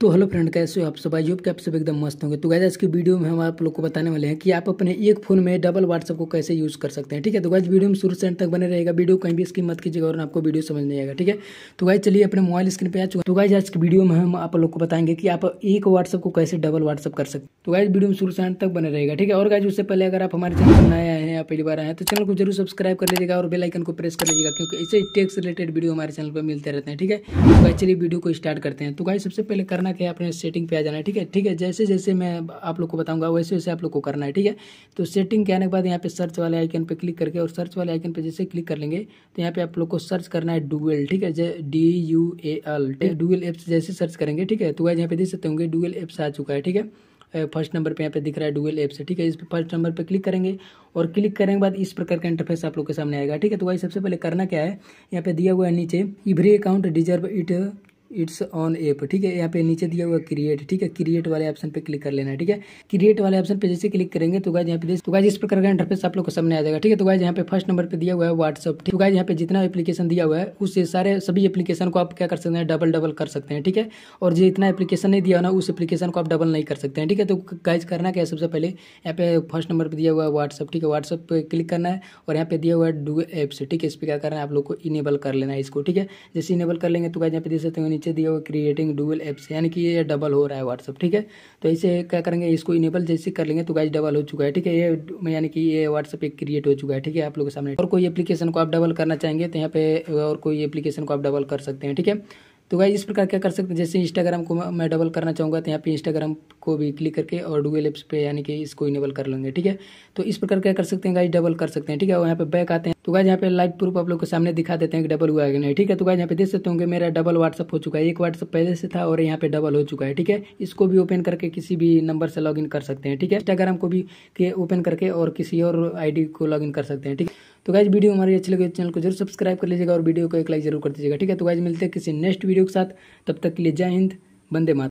तो hello friend कैसे हो आप सब आई होप कि आप सब एकदम मस्त होंगे तो गाइज आज की वीडियो में हम आप लोग को बताने वाले हैं कि आप अपने एक फ़ोन में डबल व्हाट्सअप को कैसे यूज़ कर सकते हैं ठीक है तो गाइज वीडियो में शुरू से एंड तक बने रहेगा वीडियो कहीं भी इसकी मत कीजिएगा और आपको वीडियो समझ नहीं आएगा ठीक है तो गाइज चलिए अपने मोबाइल स्क्रीन पर आ चुका तो गाइज आज की वीडियो में हम आप लोग को बताएंगे कि आप एक व्हाट्सअप को कैसे डबल व्हाट्सअप कर सकते तो गाइज वीडियो में शुरू से एंड तक बने रहेगा ठीक है और गाइज उससे पहले अगर आप हमारे चैनल पर नए आए हैं या पहली बार आए हैं तो चैनल को जरूर सब्सक्राइब कर लीजिएगा और बेलाइकन को प्रेस कर लीजिएगा क्योंकि इसे टेक्स रिलेटेड वीडियो हमारे चैनल पर मिलते रहते हैं ठीक है तो गाइज चलिए वीडियो को स्टार्ट करते हैं तो गाइज सबसे पहले करना करना क्या है अपने सेटिंग पे आ जाना है ठीक है ठीक है जैसे जैसे मैं आप लोग को बताऊंगा वैसे वैसे आप लोग को करना है ठीक है तो सेटिंग के आने के बाद यहाँ पे सर्च वाले आइकन पे क्लिक करके और सर्च वाले आइकन पे जैसे क्लिक कर लेंगे तो यहाँ पे आप लोग को सर्च करना है डूएल ठीक है D U A L dual apps जैसे सर्च करेंगे ठीक है तो वह यहाँ पे देख सकते होंगे डूएल एप्स आ चुका है ठीक है फर्स्ट नंबर पे यहाँ पे दिख रहा है डुअल एप से ठीक है इस पर फर्स्ट नंबर पे क्लिक करेंगे और क्लिक करने के बाद इस प्रकार का इंटरफेस आप लोग के सामने आएगा ठीक है तो वही सबसे पहले करना क्या है यहाँ पे दिया हुआ है नीचे every account deserve it it's on app ठीक है यहाँ पे नीचे दिया हुआ क्रिएट ठीक है क्रिएट वाले ऑप्शन पे क्लिक कर लेना है ठीक है क्रिएट वाले ऑप्शन पे जैसे क्लिक करेंगे तो गाय यहाँ पे तो गाय इस प्रकार का इंटरफेस आप लोग को सामने आ जाएगा ठीक है तो गाय यहाँ पे फर्स्ट नंबर पे दिया हुआ है व्हाट्सअप ठीक है यहाँ पे जितना एप्लीकेशन दिया हुआ है उससे सारे सभी एप्लीकेशन को आप क्या कर सकते हैं डबल डबल कर सकते हैं ठीक है और जो इतना एप्लीकेशन नहीं दिया ना उस एप्लीकेशन को आप डबल नहीं कर सकते हैं ठीक है तो गाइज करना क्या है सबसे पहले यहाँ पे फर्स्ट नंबर पर दिया हुआ है व्हाट्सअप ठीक है व्हाट्सअप पर क्लिक करना है और यहाँ पे दिया हुआ है डू एप्स ठीक है इस पर क्या करना है आप लोग को इनेबल कर लेना है इसको ठीक है जैसे इनेबल कर लेंगे तो गाय यहाँ पे देख सकते हैं नीचे दिया हुआ क्रिएटिंग डुअल एप्स यानी कि ये डबल हो रहा है व्हाट्सअप ठीक है तो ऐसे क्या करेंगे इसको इनेबल जैसे कर लेंगे तो गाइज डबल हो चुका है ठीक है ये यानी कि ये व्हाट्सअप एक क्रिएट हो चुका है ठीक है आप लोगों के सामने और कोई एप्लीकेशन को आप डबल करना चाहेंगे तो यहाँ पे और कोई एप्लीकेशन को आप डबल कर सकते हैं ठीक है तो गाइज इस प्रकार क्या कर सकते हैं जैसे इंस्टाग्राम को मैं डबल करना चाहूँगा तो यहाँ पे इंस्टाग्राम इसको भी क्लिक करके और डुएल एप्स पे यानी कि इसको इनेबल कर लेंगे ठीक है तो इस प्रकार क्या कर सकते हैं गाइज डबल कर सकते हैं ठीक है और यहाँ पे बैक आते हैं तो गाइज यहाँ पे लाइव प्रूफ आप लोग के सामने दिखा देते हैं कि डबल हुआ है नहीं ठीक है तो गाइज यहाँ पे देख सकते होंगे मेरा डबल व्हाट्सअप हो चुका है एक व्हाट्सअप पहले से था और यहाँ पे डबल हो चुका है ठीक है इसको भी ओपन करके किसी भी नंबर से लॉगिन कर सकते हैं ठीक है इंस्टाग्राम को भी ओपन करके और किसी और आई को लॉगिन कर सकते हैं ठीक है तो गाइज वीडियो हमारी अच्छी लगे चैनल तो को जरूर सब्सक्राइब कर लीजिएगा और वीडियो को एक लाइक जरूर कर दीजिएगा ठीक है तो गाइज मिलते हैं किसी नेक्स्ट वीडियो के साथ तब तक के लिए जय हिंद बंदे माता